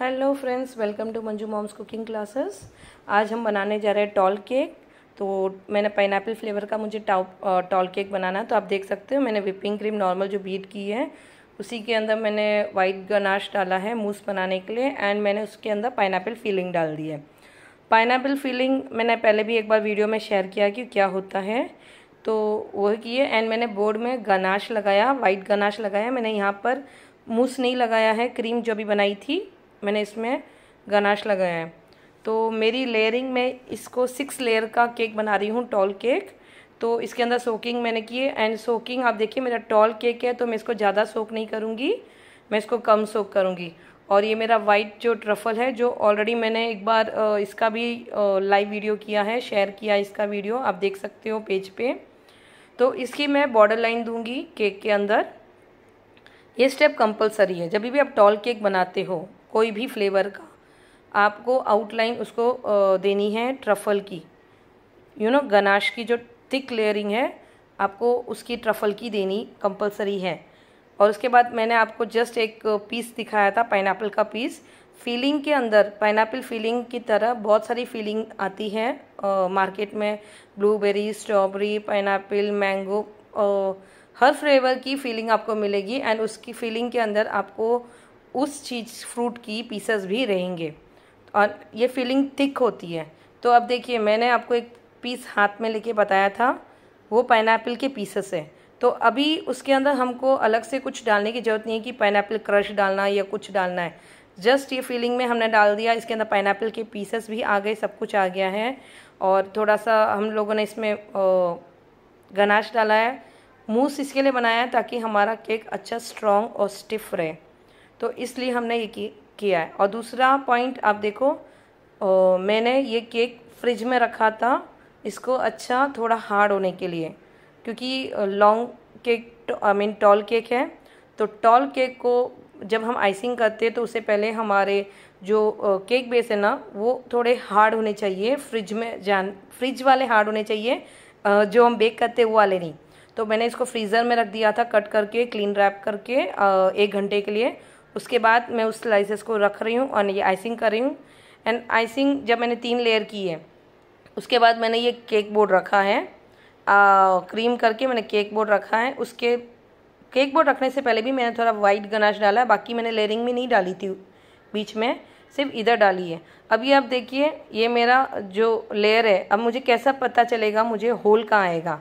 hello friends welcome to Manju moms cooking classes आज हम बनाने जा रहे हैं टॉल केक तो मैंने पाइन फ्लेवर का मुझे टॉप टॉल केक बनाना है तो आप देख सकते हो मैंने विपिंग क्रीम नॉर्मल जो बीट की है उसी के अंदर मैंने वाइट गनाश डाला है मूस बनाने के लिए एंड मैंने उसके अंदर पाइन फीलिंग डाल दी है पाइन फीलिंग मैंने पहले भी एक बार वीडियो में शेयर किया कि क्या होता है तो वह किए एंड मैंने बोर्ड में गनाश लगाया वाइट गनाश लगाया मैंने यहाँ पर मूस नहीं लगाया है क्रीम जो भी बनाई थी मैंने इसमें गनाश लगाया है तो मेरी लेयरिंग में इसको सिक्स लेयर का केक बना रही हूँ टॉल केक तो इसके अंदर सोकिंग मैंने की है एंड सोकिंग आप देखिए मेरा टॉल केक है तो मैं इसको ज़्यादा सोक नहीं करूँगी मैं इसको कम सोक करूँगी और ये मेरा वाइट जो ट्रफल है जो ऑलरेडी मैंने एक बार इसका भी लाइव वीडियो किया है शेयर किया इसका वीडियो आप देख सकते हो पेज पे तो इसकी मैं बॉर्डर लाइन दूंगी केक के अंदर ये स्टेप कंपलसरी है जब भी आप टॉल केक बनाते हो कोई भी फ्लेवर का आपको आउटलाइन उसको देनी है ट्रफल की यू नो गनाश की जो थिक लेयरिंग है आपको उसकी ट्रफल की देनी कंपलसरी है और उसके बाद मैंने आपको जस्ट एक पीस दिखाया था पाइन का पीस फीलिंग के अंदर पाइनएप्पल फीलिंग की तरह बहुत सारी फीलिंग आती है आ, मार्केट में ब्लूबेरी स्ट्रॉबेरी एपल मैंगो हर फ्लेवर की फीलिंग आपको मिलेगी एंड उसकी फीलिंग के अंदर आपको उस चीज़ फ्रूट की पीसेस भी रहेंगे और ये फीलिंग थिक होती है तो अब देखिए मैंने आपको एक पीस हाथ में लेके बताया था वो पाइन के पीसेस है तो अभी उसके अंदर हमको अलग से कुछ डालने की ज़रूरत नहीं है कि पाइन क्रश डालना या कुछ डालना है जस्ट ये फीलिंग में हमने डाल दिया इसके अंदर पाइन के पीसेस भी आ गए सब कुछ आ गया है और थोड़ा सा हम लोगों ने इसमें गनाश डाला है मूस इसके लिए बनाया है ताकि हमारा केक अच्छा स्ट्रॉन्ग और स्टिफ रहे तो इसलिए हमने ये किया है और दूसरा पॉइंट आप देखो ओ, मैंने ये केक फ्रिज में रखा था इसको अच्छा थोड़ा हार्ड होने के लिए क्योंकि long cake I mean tall cake है तो टॉल केक को जब हम आइसिंग करते हैं तो उससे पहले हमारे जो केक बेस है ना वो थोड़े हार्ड होने चाहिए फ्रिज में जान फ्रिज वाले हार्ड होने चाहिए जो हम बेक करते हैं वो वाले नहीं तो मैंने इसको फ्रीज़र में रख दिया था कट करके क्लीन रैप करके एक घंटे के लिए उसके बाद मैं उस स्लाइसेस को रख रही हूँ और ये आइसिंग कर रही हूँ एंड आइसिंग जब मैंने तीन लेयर की है उसके बाद मैंने ये केक बोर्ड रखा है आ, क्रीम करके मैंने केक बोर्ड रखा है उसके केक बोर्ड रखने से पहले भी मैंने थोड़ा वाइट गनाश डाला है बाकी मैंने लेयरिंग में नहीं डाली थी बीच में सिर्फ इधर डाली है अभी आप देखिए ये मेरा जो लेयर है अब मुझे कैसा पता चलेगा मुझे होल कहाँ आएगा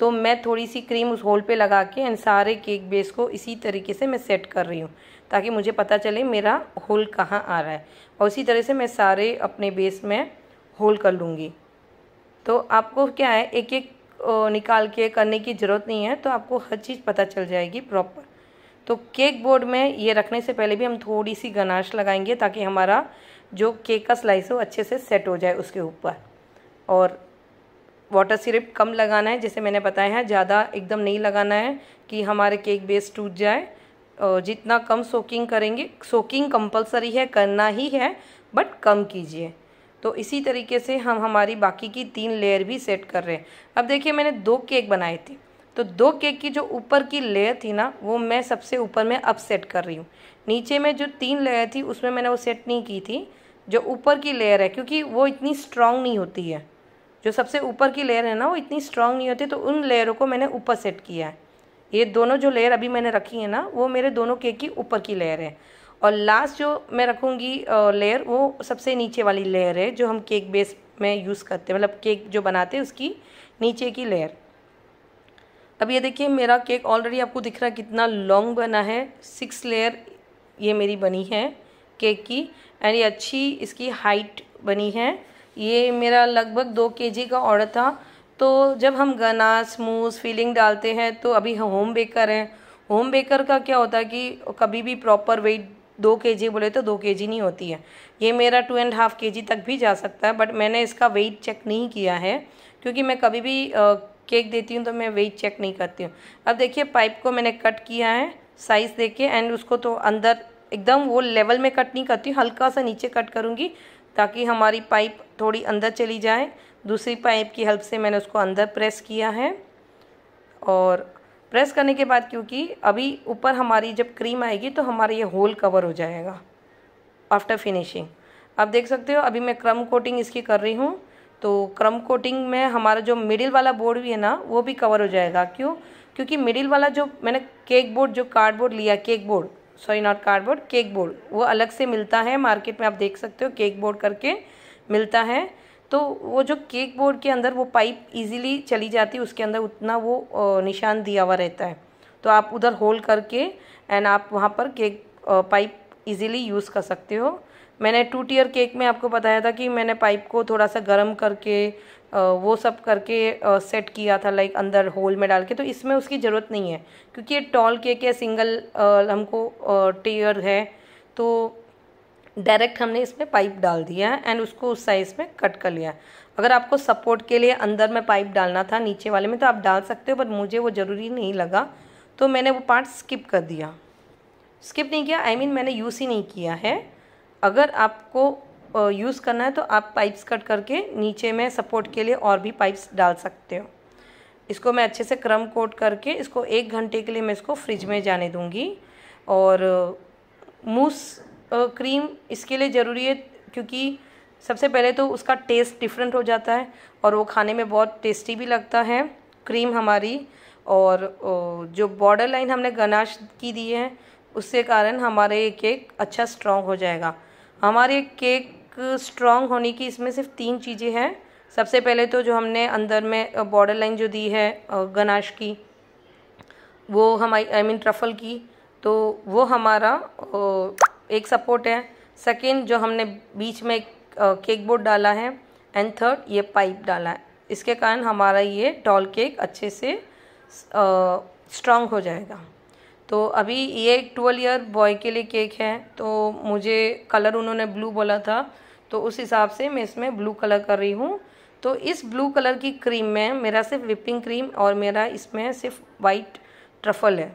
तो मैं थोड़ी सी क्रीम उस होल पे लगा के एंड सारे केक बेस को इसी तरीके से मैं सेट कर रही हूँ ताकि मुझे पता चले मेरा होल कहाँ आ रहा है और उसी तरह से मैं सारे अपने बेस में होल कर लूँगी तो आपको क्या है एक एक निकाल के करने की ज़रूरत नहीं है तो आपको हर चीज़ पता चल जाएगी प्रॉपर तो केक बोर्ड में ये रखने से पहले भी हम थोड़ी सी गनाश लगाएंगे ताकि हमारा जो केक का स्लाइस हो अच्छे से सेट हो जाए उसके ऊपर और वाटर सिरप कम लगाना है जैसे मैंने बताया है ज़्यादा एकदम नहीं लगाना है कि हमारे केक बेस टूट जाए जितना कम सोकिंग करेंगे सोकिंग कंपलसरी है करना ही है बट कम कीजिए तो इसी तरीके से हम हमारी बाकी की तीन लेयर भी सेट कर रहे हैं अब देखिए मैंने दो केक बनाए थे तो दो केक की जो ऊपर की लेयर थी ना वो मैं सबसे ऊपर में अब सेट कर रही हूँ नीचे में जो तीन लेयर थी उसमें मैंने वो सेट नहीं की थी जो ऊपर की लेयर है क्योंकि वो इतनी स्ट्रांग नहीं होती है जो सबसे ऊपर की लेयर है ना वो इतनी स्ट्रांग नहीं होती तो उन लेयरों को मैंने ऊपर सेट किया है ये दोनों जो लेयर अभी मैंने रखी है ना वो मेरे दोनों केक की ऊपर की लेयर है और लास्ट जो मैं रखूँगी लेयर वो सबसे नीचे वाली लेयर है जो हम केक बेस में यूज़ करते हैं मतलब केक जो बनाते हैं उसकी नीचे की लेयर अब ये देखिए मेरा केक ऑलरेडी आपको दिख रहा है कितना लॉन्ग बना है सिक्स लेयर ये मेरी बनी है केक की एंड ये अच्छी इसकी हाइट बनी है ये मेरा लगभग दो के जी का ऑर्डर था तो जब हम गना स्मूथ फीलिंग डालते हैं तो अभी हम होम बेकर हैं होम बेकर का क्या होता है कि कभी भी प्रॉपर वेट दो के जी बोले तो दो के जी नहीं होती है ये मेरा टू एंड हाफ़ के जी तक भी जा सकता है बट मैंने इसका वेट चेक नहीं किया है क्योंकि मैं कभी भी आ, केक देती हूँ तो मैं वेट चेक नहीं करती हूँ अब देखिए पाइप को मैंने कट किया है साइज़ देख के एंड उसको तो अंदर एकदम वो लेवल में कट नहीं करती हल्का सा नीचे कट करूँगी ताकि हमारी पाइप थोड़ी अंदर चली जाए दूसरी पाइप की हेल्प से मैंने उसको अंदर प्रेस किया है और प्रेस करने के बाद क्योंकि अभी ऊपर हमारी जब क्रीम आएगी तो हमारा ये होल कवर हो जाएगा आफ्टर फिनिशिंग आप देख सकते हो अभी मैं क्रम कोटिंग इसकी कर रही हूँ तो क्रम कोटिंग में हमारा जो मिडिल वाला बोर्ड भी है ना वो भी कवर हो जाएगा क्यों क्योंकि मिडिल वाला जो मैंने केक बोर्ड जो कार्डबोर्ड लिया cake board sorry not cardboard cake board वो अलग से मिलता है मार्केट में आप देख सकते हो केक बोर्ड करके मिलता है तो वो जो केक बोर्ड के अंदर वो पाइप इजीली चली जाती है उसके अंदर उतना वो निशान दिया हुआ रहता है तो आप उधर होल करके एंड आप वहाँ पर केक पाइप इजीली यूज़ कर सकते हो मैंने टू टीयर केक में आपको बताया था कि मैंने पाइप को थोड़ा सा गर्म करके वो सब करके सेट किया था लाइक अंदर होल में डाल के तो इसमें उसकी ज़रूरत नहीं है क्योंकि ये टॉल केक है सिंगल हमको टीयर है तो डायरेक्ट हमने इसमें पाइप डाल दिया है एंड उसको उस साइज़ में कट कर लिया है अगर आपको सपोर्ट के लिए अंदर में पाइप डालना था नीचे वाले में तो आप डाल सकते हो बट मुझे वो ज़रूरी नहीं लगा तो मैंने वो पार्ट स्किप कर दिया स्किप नहीं किया आई I मीन mean, मैंने यूज़ ही नहीं किया है अगर आपको यूज़ करना है तो आप पाइप्स कट करके नीचे में सपोर्ट के लिए और भी पाइप्स डाल सकते हो इसको मैं अच्छे से क्रम कोट करके इसको एक घंटे के लिए मैं इसको फ्रिज में जाने दूंगी और मूस क्रीम इसके लिए ज़रूरी है क्योंकि सबसे पहले तो उसका टेस्ट डिफरेंट हो जाता है और वो खाने में बहुत टेस्टी भी लगता है क्रीम हमारी और जो बॉर्डर लाइन हमने गनाश की दी है उसके कारण हमारे ये केक अच्छा स्ट्रॉन्ग हो जाएगा हमारे केक स्ट्रॉन्ग होने की इसमें सिर्फ तीन चीज़ें हैं सबसे पहले तो जो हमने अंदर में बॉर्डर लाइन जो दी है गनाश की वो हमारी आई मीन ट्रफल की तो वो हमारा एक सपोर्ट है सेकेंड जो हमने बीच में केक बोर्ड डाला है एंड थर्ड ये पाइप डाला है इसके कारण हमारा ये डॉल केक अच्छे से स्ट्रांग हो जाएगा तो अभी ये एक ट्वेल्व ईयर बॉय के लिए केक है तो मुझे कलर उन्होंने ब्लू बोला था तो उस हिसाब से मैं इसमें ब्लू कलर कर रही हूँ तो इस ब्लू कलर की क्रीम में मेरा सिर्फ विपिंग क्रीम और मेरा इसमें सिर्फ वाइट ट्रफल है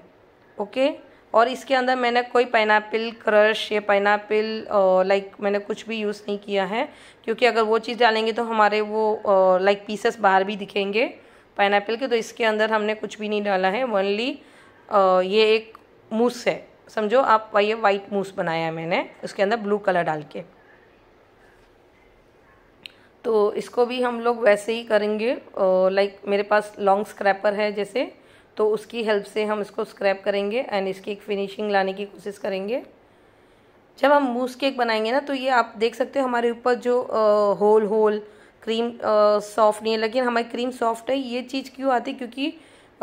ओके और इसके अंदर मैंने कोई पाइनापल क्रश या पाइनापल लाइक मैंने कुछ भी यूज़ नहीं किया है क्योंकि अगर वो चीज़ डालेंगे तो हमारे वो लाइक पीसेस बाहर भी दिखेंगे पाइनापल के तो इसके अंदर हमने कुछ भी नहीं डाला है वनली ये एक मूस है समझो आप ये वाइट मूस बनाया है मैंने उसके अंदर ब्लू कलर डाल के तो इसको भी हम लोग वैसे ही करेंगे लाइक मेरे पास लॉन्ग स्क्रैपर है जैसे तो उसकी हेल्प से हम इसको स्क्रैप करेंगे एंड इसकी एक फिनिशिंग लाने की कोशिश करेंगे जब हम मूस केक बनाएंगे ना तो ये आप देख सकते हो हमारे ऊपर जो आ, होल होल क्रीम सॉफ्ट नहीं है लेकिन हमारी क्रीम सॉफ्ट है ये चीज़ क्यों आती है क्योंकि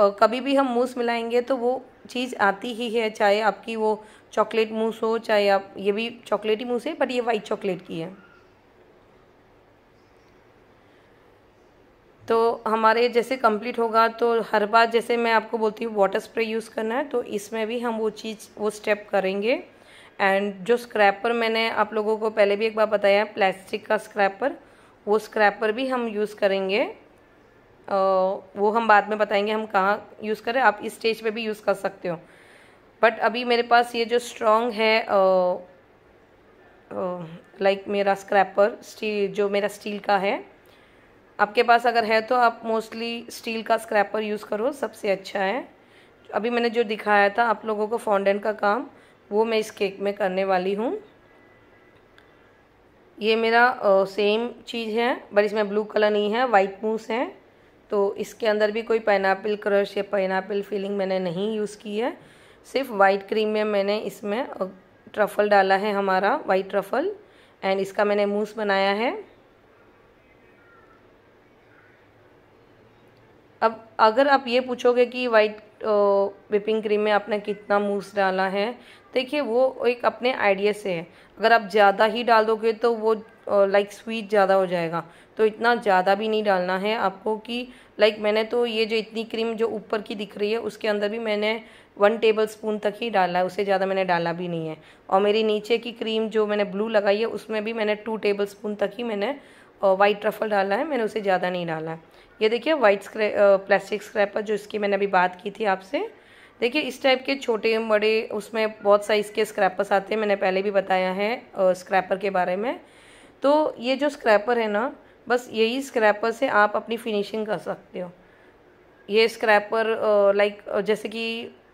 आ, कभी भी हम मूस मिलाएंगे तो वो चीज़ आती ही है चाहे आपकी वो चॉकलेट मूस हो चाहे आप ये भी चॉकलेट ही मूस है बट ये वाइट चॉकलेट की है तो हमारे जैसे कंप्लीट होगा तो हर बार जैसे मैं आपको बोलती हूँ वाटर स्प्रे यूज़ करना है तो इसमें भी हम वो चीज़ वो स्टेप करेंगे एंड जो स्क्रैपर मैंने आप लोगों को पहले भी एक बार बताया प्लास्टिक का स्क्रैपर वो स्क्रैपर भी हम यूज़ करेंगे आ, वो हम बाद में बताएंगे हम कहाँ यूज़ करें आप इस स्टेज पे भी यूज़ कर सकते हो बट अभी मेरे पास ये जो स्ट्रॉन्ग है लाइक मेरा स्क्रैपर स्टील जो मेरा स्टील का है आपके पास अगर है तो आप मोस्टली स्टील का स्क्रैपर यूज़ करो सबसे अच्छा है अभी मैंने जो दिखाया था आप लोगों को फॉन्डेंट का काम वो मैं इस केक में करने वाली हूँ ये मेरा आ, सेम चीज़ है बट इसमें ब्लू कलर नहीं है वाइट मूस है तो इसके अंदर भी कोई पाइनापल क्रश या पाइनापल फीलिंग मैंने नहीं यूज़ की है सिर्फ वाइट क्रीम में मैंने इसमें ट्रफल डाला है हमारा वाइट ट्रफल एंड इसका मैंने मूस बनाया है अब अगर आप ये पूछोगे कि वाइट विपिंग क्रीम में आपने कितना मूस डाला है देखिए वो एक अपने आइडिया से है अगर आप ज़्यादा ही डाल दोगे तो वो लाइक स्वीट ज़्यादा हो जाएगा तो इतना ज़्यादा भी नहीं डालना है आपको कि लाइक मैंने तो ये जो इतनी क्रीम जो ऊपर की दिख रही है उसके अंदर भी मैंने वन टेबल स्पून तक ही डाला है उससे ज़्यादा मैंने डाला भी नहीं है और मेरी नीचे की क्रीम जो मैंने ब्लू लगाई है उसमें भी मैंने टू टेबल स्पून तक ही मैंने वाइट ट्रफल डाला है मैंने उसे ज़्यादा नहीं डाला है ये देखिए वाइट स्क्रे प्लास्टिक स्क्रैपर जो इसकी मैंने अभी बात की थी आपसे देखिए इस टाइप के छोटे बड़े उसमें बहुत साइज़ के स्क्रैपर्स आते हैं मैंने पहले भी बताया है स्क्रैपर के बारे में तो ये जो स्क्रैपर है ना बस यही स्क्रैपर से आप अपनी फिनिशिंग कर सकते हो ये स्क्रैपर लाइक जैसे कि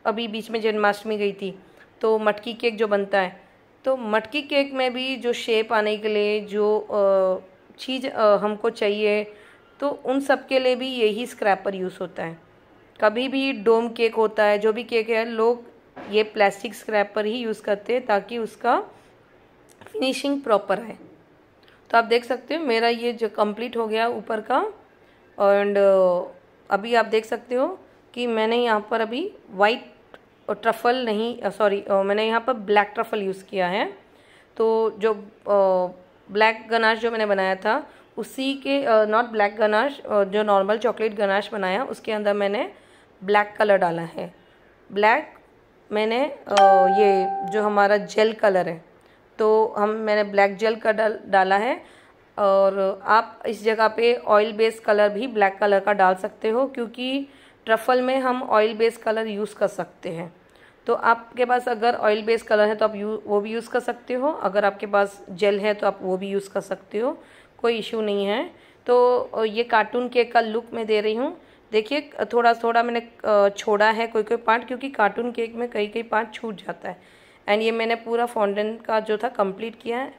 अभी बीच में जन्माष्टमी गई थी तो मटकी केक जो बनता है तो मटकी केक में भी जो शेप आने के लिए जो चीज़ हमको चाहिए तो उन सब के लिए भी यही स्क्रैपर यूज़ होता है कभी भी डोम केक होता है जो भी केक है लोग ये प्लास्टिक स्क्रैपर ही यूज़ करते हैं ताकि उसका फिनिशिंग प्रॉपर है तो आप देख सकते हो मेरा ये जो कंप्लीट हो गया ऊपर का एंड अभी आप देख सकते हो कि मैंने यहाँ पर अभी वाइट ट्रफल नहीं सॉरी मैंने यहाँ पर ब्लैक ट्रफल यूज़ किया है तो जो ब्लैक गनाश जो मैंने बनाया था उसी के नॉट ब्लैक गनाश जो नॉर्मल चॉकलेट गनाश बनाया उसके अंदर मैंने ब्लैक कलर डाला है ब्लैक मैंने ये जो हमारा जेल कलर है तो हम मैंने ब्लैक जेल का डाल डाला है और आप इस जगह पे ऑयल बेस कलर भी ब्लैक कलर का डाल सकते हो क्योंकि ट्रफल में हम ऑयल बेस कलर यूज़ कर सकते हैं तो आपके पास अगर ऑयल बेस कलर है तो आप यू वो भी यूज़ कर सकते हो अगर आपके पास जेल है तो आप वो भी यूज़ कर सकते हो कोई इशू नहीं है तो ये कार्टून केक का लुक मैं दे रही हूँ देखिए थोड़ा थोड़ा मैंने छोड़ा है कोई कोई पार्ट क्योंकि कार्टून केक में कई कई पार्ट छूट जाता है एंड ये मैंने पूरा फाउंडेंट का जो था कंप्लीट किया है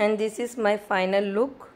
and this is my final look